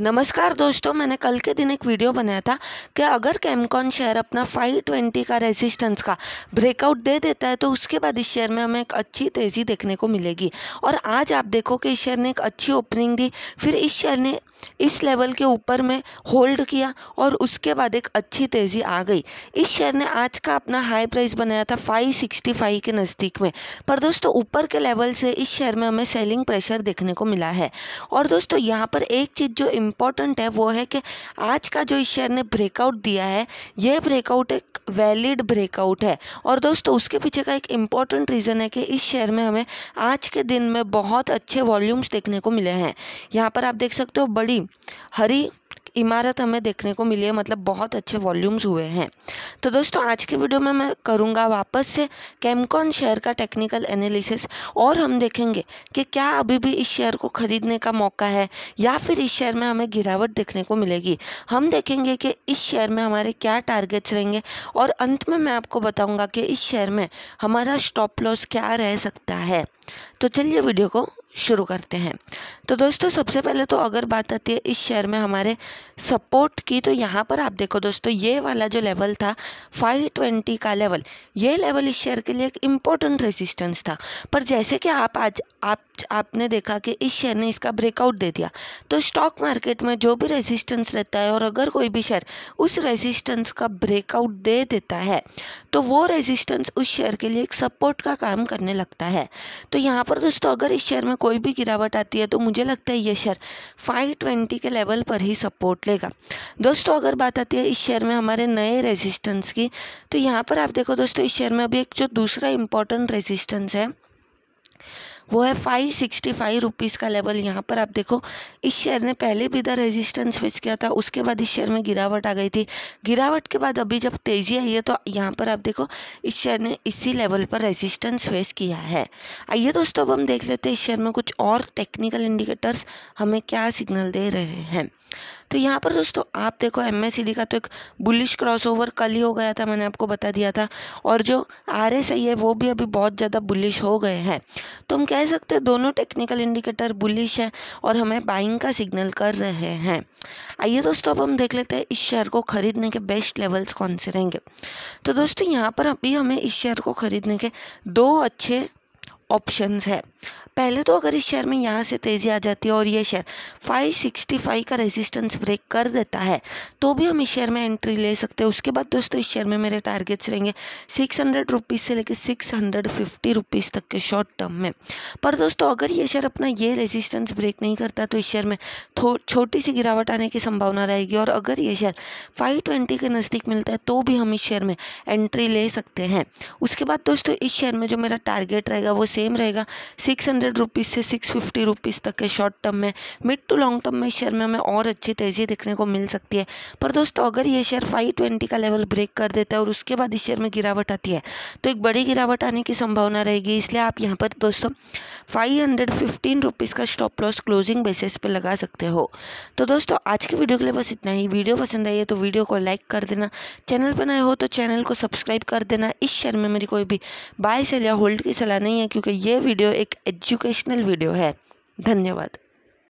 नमस्कार दोस्तों मैंने कल के दिन एक वीडियो बनाया था कि अगर कैमकॉन शेयर अपना 520 का रेजिस्टेंस का ब्रेकआउट दे देता है तो उसके बाद इस शेयर में हमें एक अच्छी तेज़ी देखने को मिलेगी और आज आप देखो कि इस शेयर ने एक अच्छी ओपनिंग दी फिर इस शेयर ने इस लेवल के ऊपर में होल्ड किया और उसके बाद एक अच्छी तेज़ी आ गई इस शेयर ने आज का अपना हाई प्राइस बनाया था फाइव के नज़दीक में पर दोस्तों ऊपर के लेवल से इस शेयर में हमें सेलिंग प्रेशर देखने को मिला है और दोस्तों यहाँ पर एक चीज़ जो इम्पॉर्टेंट है वो है कि आज का जो इस शेयर ने ब्रेकआउट दिया है यह ब्रेकआउट एक वैलिड ब्रेकआउट है और दोस्तों उसके पीछे का एक इम्पॉर्टेंट रीज़न है कि इस शेयर में हमें आज के दिन में बहुत अच्छे वॉल्यूम्स देखने को मिले हैं यहाँ पर आप देख सकते हो बड़ी हरी इमारत हमें देखने को मिली है मतलब बहुत अच्छे वॉल्यूम्स हुए हैं तो दोस्तों आज की वीडियो में मैं करूँगा वापस से कैमकॉन शेयर का टेक्निकल एनालिसिस और हम देखेंगे कि क्या अभी भी इस शेयर को ख़रीदने का मौका है या फिर इस शेयर में हमें गिरावट देखने को मिलेगी हम देखेंगे कि इस शेयर में हमारे क्या टारगेट्स रहेंगे और अंत में मैं आपको बताऊँगा कि इस शेयर में हमारा स्टॉप लॉस क्या रह सकता है तो चलिए वीडियो को शुरू करते हैं तो दोस्तों सबसे पहले तो अगर बात आती है इस शेयर में हमारे सपोर्ट की तो यहाँ पर आप देखो दोस्तों ये वाला जो लेवल था 520 का लेवल ये लेवल इस शेयर के लिए एक इम्पोर्टेंट रेजिस्टेंस था पर जैसे कि आप आज आप आपने देखा कि इस शेयर ने इसका ब्रेकआउट दे दिया तो स्टॉक मार्केट में जो भी रेजिस्टेंस रहता है और अगर कोई भी शेयर उस रेजिस्टेंस का ब्रेकआउट दे देता है तो वो रेजिस्टेंस उस शेयर के लिए एक सपोर्ट का काम करने लगता है तो यहाँ पर दोस्तों अगर इस शेयर में कोई कोई भी गिरावट आती है तो मुझे लगता है ये शेयर 520 के लेवल पर ही सपोर्ट लेगा दोस्तों अगर बात आती है इस शेयर में हमारे नए रेजिस्टेंस की तो यहाँ पर आप देखो दोस्तों इस शेयर में अभी एक जो दूसरा इंपॉर्टेंट रेजिस्टेंस है वो है फाइव सिक्सटी फाइव रुपीज़ का लेवल यहाँ पर आप देखो इस शेयर ने पहले भी इधर रेजिस्टेंस फेस किया था उसके बाद इस शेयर में गिरावट आ गई थी गिरावट के बाद अभी जब तेज़ी आई है तो यहाँ पर आप देखो इस शेयर ने इसी लेवल पर रेजिस्टेंस फेस किया है आइए दोस्तों अब हम देख लेते हैं इस शेयर में कुछ और टेक्निकल इंडिकेटर्स हमें क्या सिग्नल दे रहे हैं तो यहाँ पर दोस्तों आप देखो एम का तो एक बुलिश क्रॉसओवर कल ही हो गया था मैंने आपको बता दिया था और जो आर है वो भी अभी बहुत ज़्यादा बुलिश हो गए हैं तो हम कह कह सकते हैं दोनों टेक्निकल इंडिकेटर बुलिश है और हमें बाइंग का सिग्नल कर रहे हैं आइए दोस्तों अब हम देख लेते हैं इस शेयर को खरीदने के बेस्ट लेवल्स कौन से रहेंगे तो दोस्तों यहाँ पर अभी हमें इस शेयर को खरीदने के दो अच्छे ऑप्शंस है पहले तो अगर इस शेयर में यहाँ से तेज़ी आ जाती है और ये शेयर 565 का रेजिस्टेंस ब्रेक कर देता है तो भी हम इस शेयर में एंट्री ले सकते हैं उसके बाद दोस्तों इस शेयर में मेरे टारगेट्स रहेंगे सिक्स हंड्रेड रुपीज़ से लेकर सिक्स हंड्रेड फिफ्टी रुपीज़ तक के शॉर्ट टर्म में पर दोस्तों अगर ये शेयर अपना ये रेजिस्टेंस ब्रेक नहीं करता तो इस शेयर में छोटी सी गिरावट आने की संभावना रहेगी और अगर ये शेयर फाइव ट्वेंटी के नज़दीक मिलता है तो भी हम इस शेयर में एंट्री ले सकते हैं उसके बाद दोस्तों इस शेयर में जो मेरा टारगेट रहेगा वो सेम रहेगा सिक्स हंड्रेड रुपीज़ से सिक्स फिफ्टी रुपीज़ तक के शॉर्ट टर्म में मिड टू लॉन्ग टर्म में शेयर में हमें और अच्छी तेज़ी देखने को मिल सकती है पर दोस्तों अगर ये शेयर फाइव ट्वेंटी का लेवल ब्रेक कर देता है और उसके बाद इस शेयर में गिरावट आती है तो एक बड़ी गिरावट आने की संभावना रहेगी इसलिए आप यहाँ पर दोस्तों फाइव हंड्रेड फिफ्टीन रुपीज़ का स्टॉप लॉस क्लोजिंग बेसिस पर लगा सकते हो तो दोस्तों आज के वीडियो के लिए बस इतना ही वीडियो पसंद आई है तो वीडियो को लाइक कर देना चैनल पर नए हो तो चैनल को सब्सक्राइब कर देना इस शेयर में मेरी कोई भी बाय सेल या होल्ड की सलाह नहीं है क्योंकि क्योंकि ये वीडियो एक एजुकेशनल वीडियो है धन्यवाद